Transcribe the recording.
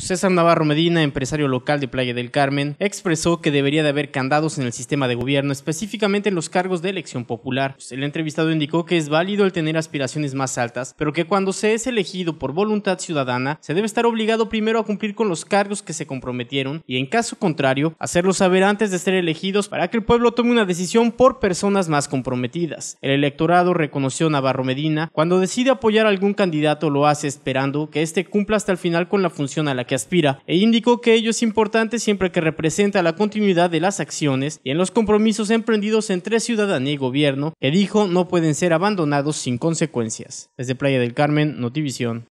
César Navarro Medina, empresario local de Playa del Carmen, expresó que debería de haber candados en el sistema de gobierno, específicamente en los cargos de elección popular. Pues, el entrevistado indicó que es válido el tener aspiraciones más altas, pero que cuando se es elegido por voluntad ciudadana, se debe estar obligado primero a cumplir con los cargos que se comprometieron y en caso contrario, hacerlo saber antes de ser elegidos para que el pueblo tome una decisión por personas más comprometidas. El electorado reconoció a Navarro Medina cuando decide apoyar a algún candidato lo hace esperando que éste cumpla hasta el final con la función a la que que aspira e indicó que ello es importante siempre que representa la continuidad de las acciones y en los compromisos emprendidos entre ciudadanía y gobierno que dijo no pueden ser abandonados sin consecuencias. Desde Playa del Carmen, Notivisión.